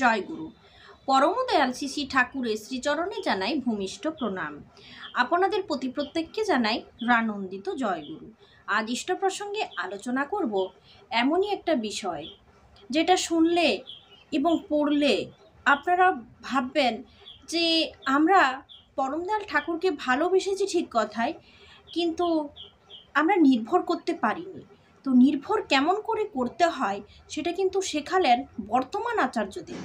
জয়গুরু পরমদয়াল শ্রী শ্রী ঠাকুরের শ্রীচরণে জানাই ভূমিষ্ঠ প্রণাম আপনাদের প্রতি প্রত্যেককে জানাই রানন্দিত জয়গুরু আজ ইষ্ট প্রসঙ্গে আলোচনা করব এমনই একটা বিষয় যেটা শুনলে এবং পড়লে আপনারা ভাববেন যে আমরা পরমদয়াল ঠাকুরকে ভালোবেসেছি ঠিক কথায় কিন্তু আমরা নির্ভর করতে পারিনি তো নির্ভর কেমন করে করতে হয় সেটা কিন্তু শেখালেন বর্তমান আচার্যদের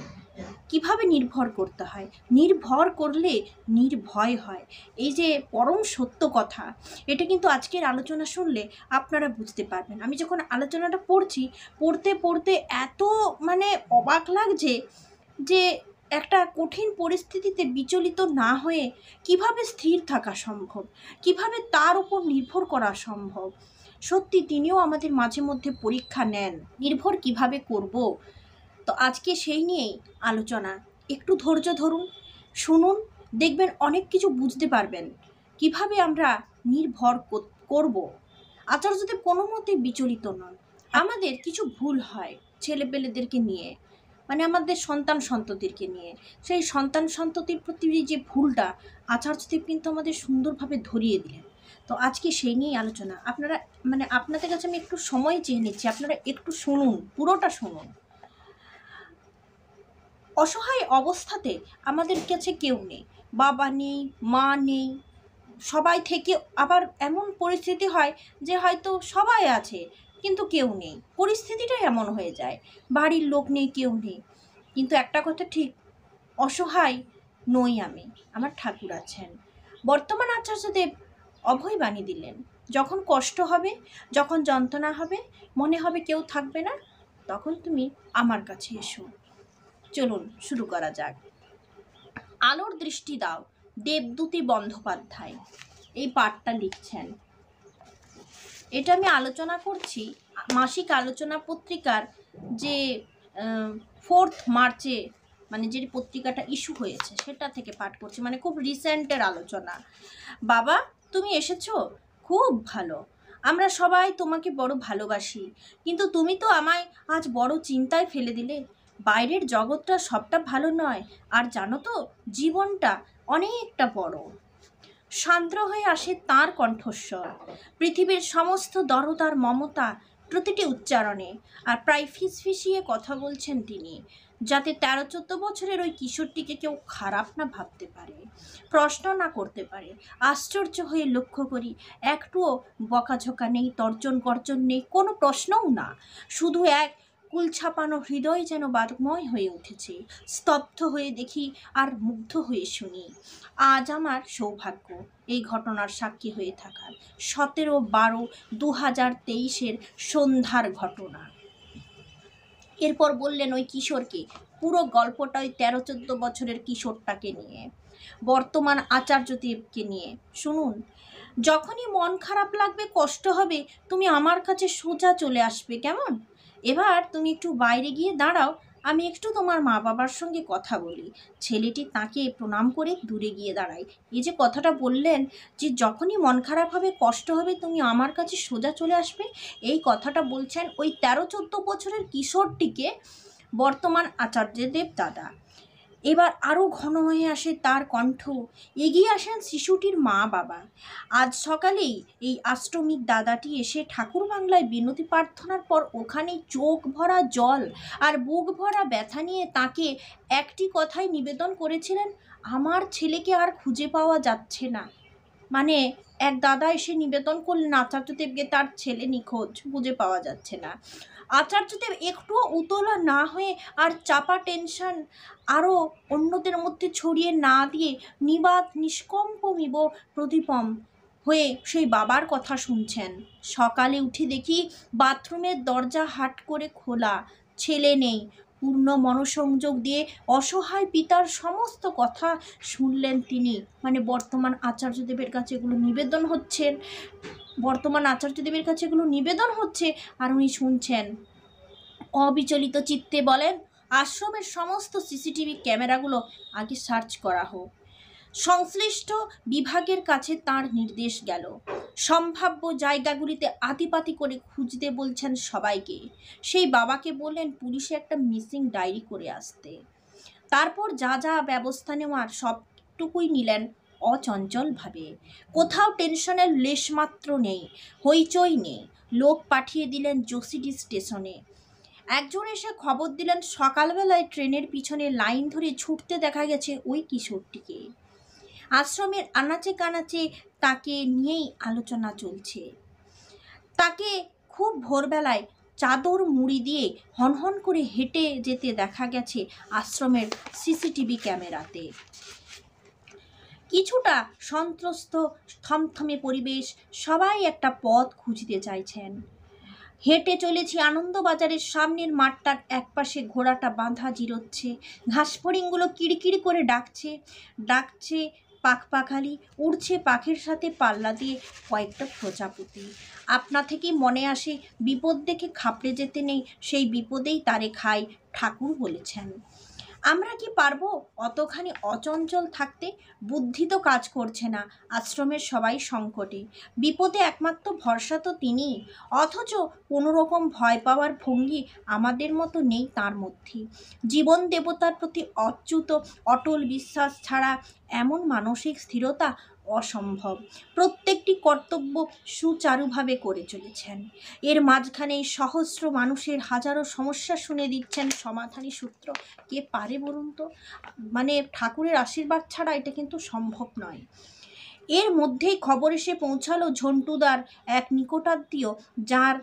কিভাবে নির্ভর করতে হয় নির্ভর করলে নির্ভয় হয় এই যে পরম সত্য কথা এটা কিন্তু আজকের আলোচনা শুনলে আপনারা বুঝতে পারবেন আমি যখন আলোচনাটা পড়ছি পড়তে পড়তে এত মানে অবাক লাগছে যে একটা কঠিন পরিস্থিতিতে বিচলিত না হয়ে কিভাবে স্থির থাকা সম্ভব কিভাবে তার উপর নির্ভর করা সম্ভব সত্যি তিনিও আমাদের মাঝে মধ্যে পরীক্ষা নেন নির্ভর কিভাবে করব তো আজকে সেই নিয়েই আলোচনা একটু ধৈর্য ধরুন শুনুন দেখবেন অনেক কিছু বুঝতে পারবেন কিভাবে আমরা নির্ভর করব আচার্যদের কোনো মতে বিচলিত নন আমাদের কিছু ভুল হয় ছেলেপেলেদেরকে নিয়ে মানে আমাদের সন্তান সন্ততিকে নিয়ে সেই সন্তান সন্ততির প্রতি যে ভুলটা আচার্যদেব কিন্তু আমাদের সুন্দরভাবে ধরিয়ে দিলেন তো আজকে সেই নিয়েই আলোচনা আপনারা মানে আপনাদের কাছে আমি একটু সময় চেয়ে নিচ্ছি আপনারা একটু শুনুন পুরোটা শুনুন অসহায় অবস্থাতে আমাদের কাছে কেউ নেই বাবা নেই মা নেই সবাই থেকে আবার এমন পরিস্থিতি হয় যে হয়তো সবাই আছে কিন্তু কেউ নেই পরিস্থিতিটা এমন হয়ে যায় বাড়ির লোক নেই কেউ নেই কিন্তু একটা কথা ঠিক অসহায় নই আমি আমার ঠাকুর আছেন বর্তমান দেব অভয় বাণী দিলেন যখন কষ্ট হবে যখন যন্ত্রণা হবে মনে হবে কেউ থাকবে না তখন তুমি আমার কাছে এসো চলুন শুরু করা যাক আলোর দৃষ্টি দাও দেবদূতি বন্দ্যোপাধ্যায় এই পাঠটা লিখছেন এটা আমি আলোচনা করছি মাসিক আলোচনা পত্রিকার যে ফোর্থ মার্চে মানে যে পত্রিকাটা ইস্যু হয়েছে সেটা থেকে পাঠ করছি মানে খুব রিসেন্টের আলোচনা বাবা তুমি এসেছো খুব ভালো আমরা সবাই তোমাকে বড় ভালোবাসি কিন্তু তুমি তো আমায় আজ বড় চিন্তায় ফেলে দিলে বাইরের জগৎটা সবটা ভালো নয় আর জানো তো জীবনটা অনেকটা বড় শান্ত হয়ে আসে তার কণ্ঠস্বর পৃথিবীর সমস্ত দরদার মমতা প্রতিটি উচ্চারণে আর প্রায় ফিসফিসিয়ে কথা বলছেন তিনি যাতে তেরো চোদ্দো বছরের ওই কিশোরটিকে কেউ খারাপ না ভাবতে পারে প্রশ্ন না করতে পারে আশ্চর্য হয়ে লক্ষ্য করি একটুও বকাঝকা নেই তর্জন গর্জন নেই কোনো প্রশ্নও না শুধু এক কুল ছাপানো হৃদয় যেন বাদময় হয়ে উঠেছে স্তব্ধ হয়ে দেখি আর মুগ্ধ হয়ে শুনি আজ আমার সৌভাগ্য এই ঘটনার সাক্ষী হয়ে থাকার সতেরো বারো দু হাজার তেইশের সন্ধ্যার ঘটনা এরপর বললেন ওই কিশোরকে পুরো গল্পটা ওই তেরো চোদ্দ বছরের কিশোরটাকে নিয়ে বর্তমান দেবকে নিয়ে শুনুন যখনই মন খারাপ লাগবে কষ্ট হবে তুমি আমার কাছে সোজা চলে আসবে কেমন এবার তুমি একটু বাইরে গিয়ে দাঁড়াও আমি একটু তোমার মা বাবার সঙ্গে কথা বলি ছেলেটি তাকে প্রণাম করে দূরে গিয়ে দাঁড়াই এই যে কথাটা বললেন যে যখনই মন খারাপ হবে কষ্ট হবে তুমি আমার কাছে সোজা চলে আসবে এই কথাটা বলছেন ওই তেরো চোদ্দ বছরের কিশোরটিকে বর্তমান আচার্য দেব দাদা এবার আরও ঘন হয়ে আসে তার কণ্ঠ এগিয়ে আসেন শিশুটির মা বাবা আজ সকালেই এই আষ্টমিক দাদাটি এসে ঠাকুর বাংলায় বিনতি প্রার্থনার পর ওখানে চোখ ভরা জল আর বুক ভরা ব্যথা নিয়ে তাকে একটি কথাই নিবেদন করেছিলেন আমার ছেলেকে আর খুঁজে পাওয়া যাচ্ছে না মানে এক দাদা এসে নিবেদন করলেন আচার্যদেবকে তার ছেলে নিখোঁজ খুঁজে পাওয়া যাচ্ছে না আচার্যদেব একটুও উতলা না হয়ে আর চাপা টেনশন আরও অন্যদের মধ্যে ছড়িয়ে না দিয়ে নিবাদ নিষ্কম্প নিব প্রদীপম হয়ে সেই বাবার কথা শুনছেন সকালে উঠে দেখি বাথরুমের দরজা হাট করে খোলা ছেলে নেই পূর্ণ মনসংযোগ দিয়ে অসহায় পিতার সমস্ত কথা শুনলেন তিনি মানে বর্তমান আচার্যদেবের কাছে এগুলো নিবেদন হচ্ছেন বর্তমান আচার্যদেবের কাছে এগুলো নিবেদন হচ্ছে আর উনি শুনছেন অবিচলিত চিত্তে বলেন আশ্রমের সমস্ত সিসিটিভি ক্যামেরাগুলো আগে সার্চ করা হোক সংশ্লিষ্ট বিভাগের কাছে তার নির্দেশ গেল সম্ভাব্য জায়গাগুলিতে আতিপাতি করে খুঁজতে বলছেন সবাইকে সেই বাবাকে বললেন পুলিশে একটা মিসিং ডায়েরি করে আসতে তারপর যা যা ব্যবস্থা নেওয়ার সবটুকুই নিলেন অচঞ্চলভাবে কোথাও টেনশনের লেশমাত্র নেই হইচই নেই লোক পাঠিয়ে দিলেন জোসিডি স্টেশনে একজন এসে খবর দিলেন সকালবেলায় ট্রেনের পিছনে লাইন ধরে ছুটতে দেখা গেছে ওই কিশোরটিকে আশ্রমের আনাচে কানাচে তাকে নিয়েই আলোচনা চলছে তাকে খুব ভোরবেলায় চাদর মুড়ি দিয়ে হনহন করে হেঁটে যেতে দেখা গেছে আশ্রমের সিসিটিভি ক্যামেরাতে কিছুটা সন্ত্রস্ত থমথমে পরিবেশ সবাই একটা পথ খুঁজতে চাইছেন হেঁটে চলেছি আনন্দবাজারের সামনের মাঠটার একপাশে ঘোড়াটা বাঁধা জিরোচ্ছে ঘাসফড়িংগুলো কিড়কিড়ি করে ডাকছে ডাকছে পাখপাখালি উড়ছে পাখির সাথে পাল্লা দিয়ে কয়েকটা প্রজাপতি আপনা থেকেই মনে আসে বিপদ দেখে খাপড়ে যেতে নেই সেই বিপদেই তারে খায় ঠাকুর বলেছেন আমরা কি পারবো অতখানি অচঞ্চল থাকতে বুদ্ধি তো কাজ করছে না আশ্রমের সবাই সংকটে বিপদে একমাত্র ভরসা তো তিনি অথচ কোনো রকম ভয় পাওয়ার ভঙ্গি আমাদের মতো নেই তার মধ্যে জীবন দেবতার প্রতি অচ্যুত অটল বিশ্বাস ছাড়া এমন মানসিক স্থিরতা অসম্ভব প্রত্যেকটি কর্তব্য সুচারুভাবে করে চলেছেন এর মাঝখানে সহস্র মানুষের হাজারো সমস্যা শুনে দিচ্ছেন সমাধানী সূত্র কে পারে বলুন তো মানে ঠাকুরের আশীর্বাদ ছাড়া এটা কিন্তু সম্ভব নয় এর মধ্যেই খবর এসে পৌঁছালো ঝন্টুদার এক নিকটাত্মীয় যার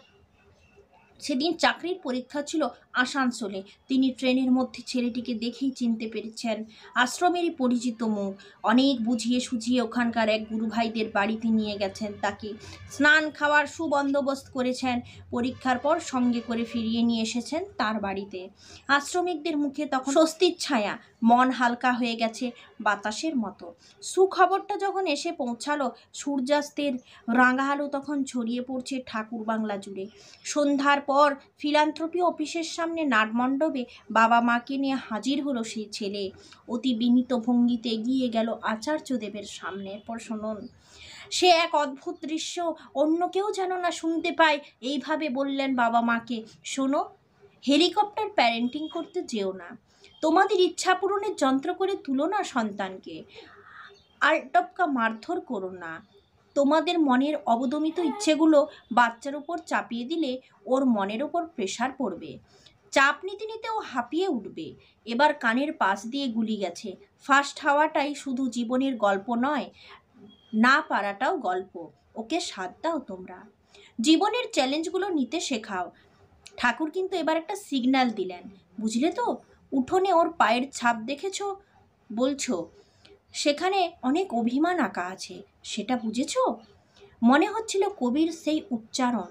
সেদিন চাকরির পরীক্ষা ছিল আসানসোলে তিনি ট্রেনের মধ্যে ছেলেটিকে দেখেই চিনতে পেরেছেন আশ্রমেরই পরিচিত মুখ অনেক বুঝিয়ে সুঝিয়ে ওখানকার এক গুরুভাইদের বাড়িতে নিয়ে গেছেন তাকে স্নান খাওয়ার সুবন্দোবস্ত করেছেন পরীক্ষার পর সঙ্গে করে ফিরিয়ে নিয়ে এসেছেন তার বাড়িতে আশ্রমিকদের মুখে তখন স্বস্তির ছায়া মন হালকা হয়ে গেছে বাতাসের মতো সুখবরটা যখন এসে পৌঁছালো সূর্যাস্তের রাঙাহালো তখন ছড়িয়ে পড়ছে ঠাকুর বাংলা জুড়ে সন্ধ্যার পর ফিলান্থ্রপি অফিসের সামনে নাটমণ্ডপে বাবা মাকে নিয়ে হাজির হলো সেই ছেলে অতি বিনীত ভঙ্গিতে গিয়ে গেল আচার্য দেবের সামনে পর শুনুন সে এক অদ্ভুত দৃশ্য অন্য কেউ যেন না শুনতে পায় এইভাবে বললেন বাবা মাকে শোনো হেলিকপ্টার প্যারেন্টিং করতে যেও না তোমাদের ইচ্ছা পূরণের যন্ত্র করে তুলো না সন্তানকে আর টপকা মারধর করো না তোমাদের মনের অবদমিত ইচ্ছেগুলো বাচ্চার উপর চাপিয়ে দিলে ওর মনের ওপর প্রেশার পড়বে চাপ নিতে নিতে ও হাঁপিয়ে উঠবে এবার কানের পাশ দিয়ে গুলি গেছে ফার্স্ট হাওয়াটাই শুধু জীবনের গল্প নয় না পারাটাও গল্প ওকে সাথ দাও তোমরা জীবনের চ্যালেঞ্জগুলো নিতে শেখাও ঠাকুর কিন্তু এবার একটা সিগন্যাল দিলেন বুঝলে তো উঠোনে ওর পায়ের ছাপ দেখেছ বলছো সেখানে অনেক অভিমান আঁকা আছে সেটা বুঝেছ মনে হচ্ছিল কবির সেই উচ্চারণ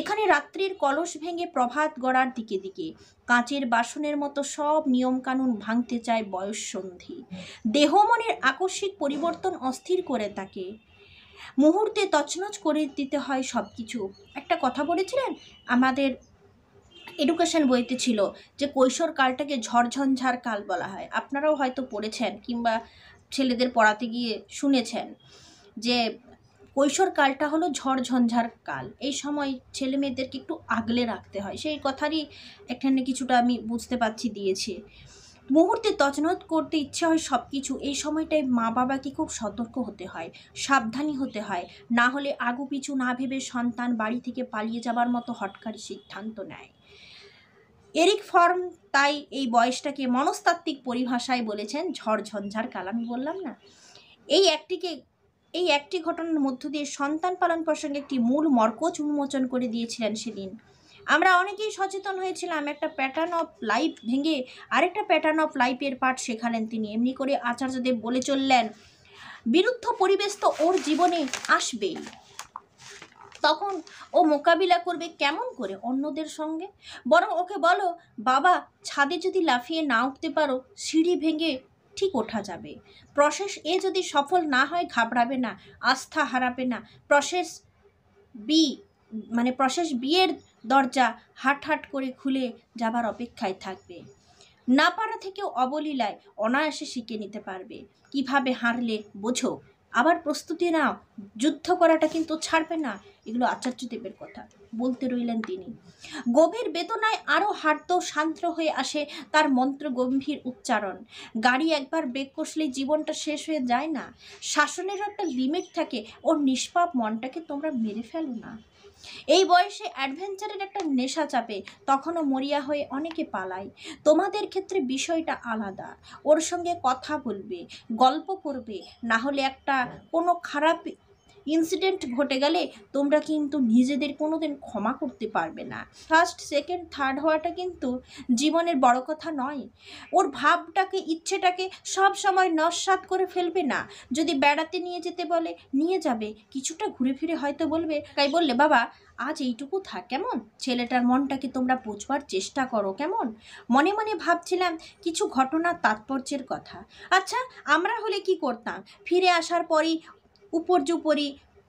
এখানে রাত্রির কলস ভেঙে প্রভাত গড়ার দিকে দিকে কাঁচের বাসনের মতো সব নিয়মকানুন ভাঙতে চায় বয়স সন্ধি দেহ মনের আকস্মিক পরিবর্তন অস্থির করে তাকে মুহূর্তে তছনছ করে দিতে হয় সব কিছু একটা কথা বলেছিলেন আমাদের এডুকেশন বইতে ছিল যে কৈশোর কালটাকে ঝড়ঝঞ্ঝার কাল বলা হয় আপনারাও হয়তো পড়েছেন কিংবা ছেলেদের পড়াতে গিয়ে শুনেছেন যে কৈশোর কালটা হলো ঝড়ঝঞ্ঝার কাল এই সময় ছেলে মেয়েদেরকে একটু আগলে রাখতে হয় সেই কথারই এখানে কিছুটা আমি বুঝতে পারছি দিয়েছি মুহূর্তে তচনত করতে ইচ্ছে হয় সব কিছু এই সময়টায় মা বাবাকে খুব সতর্ক হতে হয় সাবধানী হতে হয় না হলে আগু পিছু না ভেবে সন্তান বাড়ি থেকে পালিয়ে যাবার মতো হটকারি সিদ্ধান্ত নেয় এরিক ফর্ম তাই এই বয়সটাকে মনস্তাত্ত্বিক পরিভাষায় বলেছেন ঝড় ঝঞ্ঝার কাল আমি বললাম না এই একটিকে এই একটি ঘটনার মধ্য দিয়ে সন্তান পালন প্রসঙ্গে একটি মূল মর্কজ উন্মোচন করে দিয়েছিলেন সেদিন আমরা অনেকেই সচেতন হয়েছিলাম একটা প্যাটার্ন অফ লাইফ ভেঙে আরেকটা প্যাটার্ন অফ লাইফের পাঠ শেখালেন তিনি এমনি করে আচার্যদেব বলে চললেন বিরুদ্ধ পরিবেশ তো ওর জীবনে আসবেই তখন ও মোকাবিলা করবে কেমন করে অন্যদের সঙ্গে বরং ওকে বলো বাবা ছাদে যদি লাফিয়ে না উঠতে পারো সিঁড়ি ভেঙে ঠিক ওঠা যাবে প্রসেস এ যদি সফল না হয় ঘাবড়াবে না আস্থা হারাবে না প্রসেস বি মানে প্রসেস বিয়ের দরজা হাট হাট করে খুলে যাবার অপেক্ষায় থাকবে না পারা থেকেও অবলীলায় অনায়াসে শিখে নিতে পারবে কিভাবে হারলে বোঝো আবার প্রস্তুতি নাও যুদ্ধ করাটা কিন্তু ছাড়বে না এগুলো আচার্যদেবের কথা বলতে রইলেন তিনি গভীর বেদনায় আরও হার্দ শান্ত হয়ে আসে তার মন্ত্র গম্ভীর উচ্চারণ গাড়ি একবার বেগ কষলে জীবনটা শেষ হয়ে যায় না শাসনেরও একটা লিমিট থাকে ওর নিষ্পাপ মনটাকে তোমরা মেরে ফেলো না এই বয়সে অ্যাডভেঞ্চারের একটা নেশা চাপে তখনও মরিয়া হয়ে অনেকে পালায় তোমাদের ক্ষেত্রে বিষয়টা আলাদা ওর সঙ্গে কথা বলবে গল্প করবে না হলে একটা কোনো খারাপ ইনসিডেন্ট ঘটে গেলে তোমরা কিন্তু নিজেদের কোনো দিন ক্ষমা করতে পারবে না ফার্স্ট সেকেন্ড থার্ড হওয়াটা কিন্তু জীবনের বড় কথা নয় ওর ভাবটাকে ইচ্ছেটাকে সব সময় নস্বাদ করে ফেলবে না যদি বেড়াতে নিয়ে যেতে বলে নিয়ে যাবে কিছুটা ঘুরে ফিরে হয়তো বলবে তাই বললে বাবা আজ এইটুকু থাক কেমন ছেলেটার মনটাকে তোমরা বোঝবার চেষ্টা করো কেমন মনে মনে ভাবছিলাম কিছু ঘটনা তাৎপর্যের কথা আচ্ছা আমরা হলে কি করতাম ফিরে আসার পরই উপর্যুপরি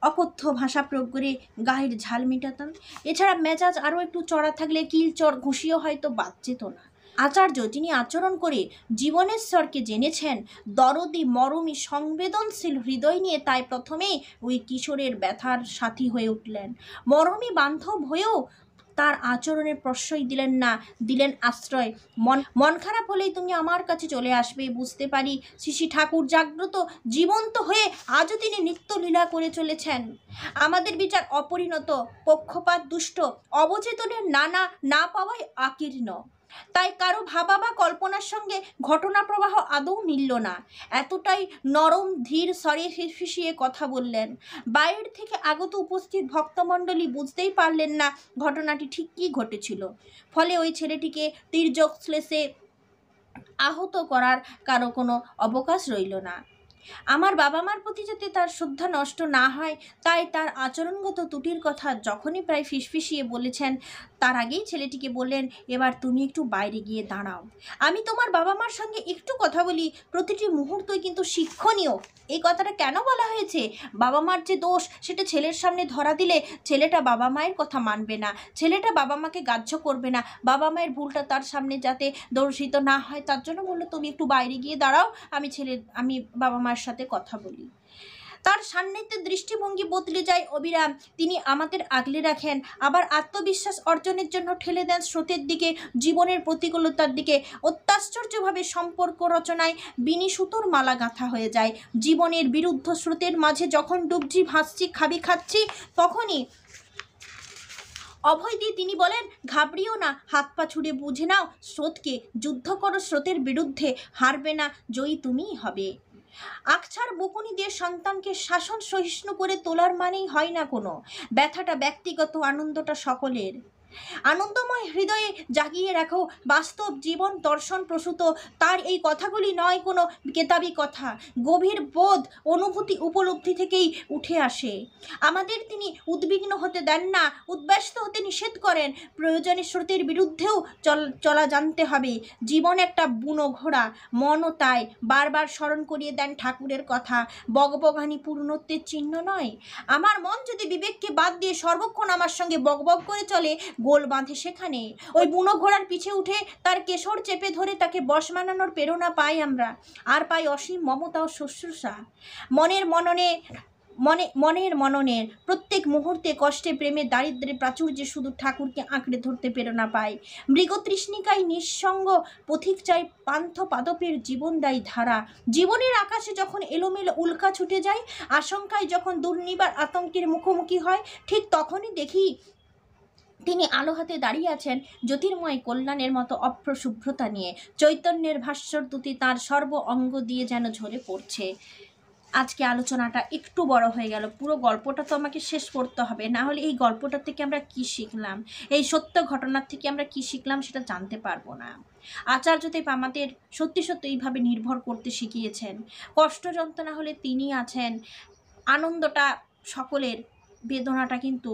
অকথ্য ভাষা প্রয়োগ করে গায়ের ঝাল মেটাতাম এছাড়া মেজাজ আরও একটু চড়া থাকলে কিল চড় ঘুষিও হয়তো বাদ যেত না আচার্য যিনি আচরণ করে জীবনের স্বরকে জেনেছেন দরদি মরমি সংবেদনশীল হৃদয় নিয়ে তাই প্রথমেই ওই কিশোরের ব্যথার সাথী হয়ে উঠলেন মরমি বান্ধব হয়েও তার আচরণের প্রশ্রয় দিলেন না দিলেন আশ্রয় মন মন খারাপ হলেই তুমি আমার কাছে চলে আসবে বুঝতে পারি শ্রী ঠাকুর জাগ্রত জীবন্ত হয়ে আজও তিনি নিত্য লীলা করে চলেছেন আমাদের বিচার অপরিণত পক্ষপাত দুষ্ট অবচেতনের নানা না পাওয়াই আকীর্ণ তাই কারো ভাবা বা কল্পনার সঙ্গে ঘটনা প্রবাহ আদৌ মিলল না এতটাই নরম ধীর স্বরে ফিসিয়ে কথা বললেন বাইরের থেকে আগত উপস্থিত ভক্তমণ্ডলী বুঝতেই পারলেন না ঘটনাটি ঠিক কী ঘটেছিল ফলে ওই ছেলেটিকে তীর্যক শ্লেষে আহত করার কারো কোনো অবকাশ রইল না আমার বাবা মার প্রতি যাতে তার শ্রদ্ধা নষ্ট না হয় তাই তার আচরণগত ত্রুটির কথা যখনই প্রায় ফিসফিসিয়ে বলেছেন তার আগেই ছেলেটিকে বললেন এবার তুমি একটু বাইরে গিয়ে দাঁড়াও আমি তোমার বাবা মার সঙ্গে একটু কথা বলি প্রতিটি মুহূর্তই কিন্তু শিক্ষণীয় এই কথাটা কেন বলা হয়েছে বাবা মার যে দোষ সেটা ছেলের সামনে ধরা দিলে ছেলেটা বাবা মায়ের কথা মানবে না ছেলেটা বাবা মাকে গ্রাহ্য করবে না বাবা মায়ের ভুলটা তার সামনে যাতে দর্শিত না হয় তার জন্য বললো তুমি একটু বাইরে গিয়ে দাঁড়াও আমি ছেলে আমি বাবা মার আমার সাথে কথা বলি তার সান্নিধ্যে দৃষ্টিভঙ্গি বদলে যায় অবিরাম তিনি আমাদের আগলে রাখেন আবার আত্মবিশ্বাস অর্জনের জন্য ঠেলে দেন স্রোতের দিকে জীবনের প্রতিকূলতার দিকে অত্যাশ্চর্যভাবে সম্পর্ক রচনায় বিনি সুতোর মালা গাঁথা হয়ে যায় জীবনের বিরুদ্ধ স্রোতের মাঝে যখন ডুবছি ভাসছি খাবি খাচ্ছি তখনই অভয় দিয়ে তিনি বলেন ঘাবড়িও না হাত পা ছুড়ে বুঝে নাও স্রোতকে যুদ্ধ করো স্রোতের বিরুদ্ধে হারবে না জয়ী তুমিই হবে আকছার বকুনি দিয়ে সন্তানকে শাসন সহিষ্ণু করে তোলার মানেই হয় না কোনো ব্যথাটা ব্যক্তিগত আনন্দটা সকলের আনন্দময় হৃদয়ে জাগিয়ে রাখো বাস্তব জীবন দর্শন প্রসূত তার এই কথাগুলি নয় কোনো কেতাবি কথা গভীর বোধ অনুভূতি উপলব্ধি থেকেই উঠে আসে আমাদের তিনি উদ্বিগ্ন হতে দেন না উদ্ব্যস্ত হতে নিষেধ করেন প্রয়োজনে শ্রুতির বিরুদ্ধেও চল চলা জানতে হবে জীবন একটা বুনো ঘোড়া মনও তাই বারবার স্মরণ করিয়ে দেন ঠাকুরের কথা বগবগানি পূর্ণত্বের চিহ্ন নয় আমার মন যদি বিবেককে বাদ দিয়ে সর্বক্ষণ আমার সঙ্গে বগবগ করে চলে গোল বাঁধে সেখানে ওই বুনো ঘোড়ার পিছে উঠে তার কেশর চেপে ধরে তাকে বশ মানানোর প্রেরণা পাই আমরা আর পাই অসীম মমতা ও শুশ্রূষা মনের মননে মনে মনের মননের প্রত্যেক মুহূর্তে কষ্টে প্রেমে দারিদ্রে প্রাচুর্যে শুধু ঠাকুরকে আঁকড়ে ধরতে প্রেরণা পায় মৃগতৃষ্ণিকায় নিঃসঙ্গ পথিক চাই পান্থ পাদপের জীবনদায়ী ধারা জীবনের আকাশে যখন এলোমেলো উল্কা ছুটে যায় আশঙ্কায় যখন দুর্নিবার আতঙ্কের মুখোমুখি হয় ঠিক তখনই দেখি তিনি আলো হাতে দাঁড়িয়ে আছেন জ্যোতির্ময় কল্যাণের মতো অপ্রশুভ্রতা নিয়ে চৈতন্যের ভাস্বর দুটি তার সর্ব অঙ্গ দিয়ে যেন ঝরে পড়ছে আজকে আলোচনাটা একটু বড় হয়ে গেল পুরো গল্পটা তো আমাকে শেষ করতে হবে না হলে এই গল্পটা থেকে আমরা কি শিখলাম এই সত্য ঘটনার থেকে আমরা কি শিখলাম সেটা জানতে পারবো না আচার্যদেব আমাদের সত্যি সত্যি এইভাবে নির্ভর করতে শিখিয়েছেন কষ্ট যন্ত্রণা হলে তিনি আছেন আনন্দটা সকলের বেদনাটা কিন্তু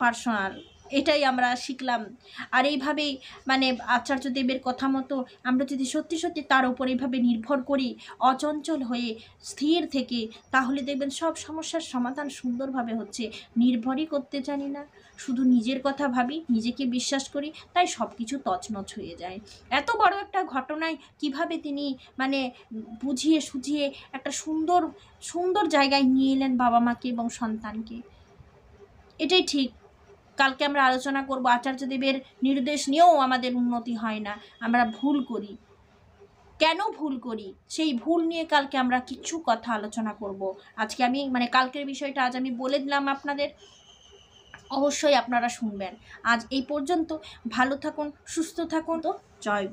পার্সোনাল এটাই আমরা শিখলাম আর এইভাবেই মানে আচার্য দেবের কথা মতো আমরা যদি সত্যি সত্যি তার উপর এইভাবে নির্ভর করি অচঞ্চল হয়ে স্থির থেকে তাহলে দেখবেন সব সমস্যার সমাধান সুন্দরভাবে হচ্ছে নির্ভরই করতে জানি না শুধু নিজের কথা ভাবি নিজেকে বিশ্বাস করি তাই সব কিছু তছনছ হয়ে যায় এত বড় একটা ঘটনায় কিভাবে তিনি মানে বুঝিয়ে সুঝিয়ে একটা সুন্দর সুন্দর জায়গায় নিয়ে এলেন বাবা মাকে এবং সন্তানকে এটাই ঠিক কালকে আমরা আলোচনা করব আচার্যদেবের নির্দেশ নিয়েও আমাদের উন্নতি হয় না আমরা ভুল করি কেন ভুল করি সেই ভুল নিয়ে কালকে আমরা কিছু কথা আলোচনা করব আজকে আমি মানে কালকের বিষয়টা আজ আমি বলে দিলাম আপনাদের অবশ্যই আপনারা শুনবেন আজ এই পর্যন্ত ভালো থাকুন সুস্থ থাকুন তো জয়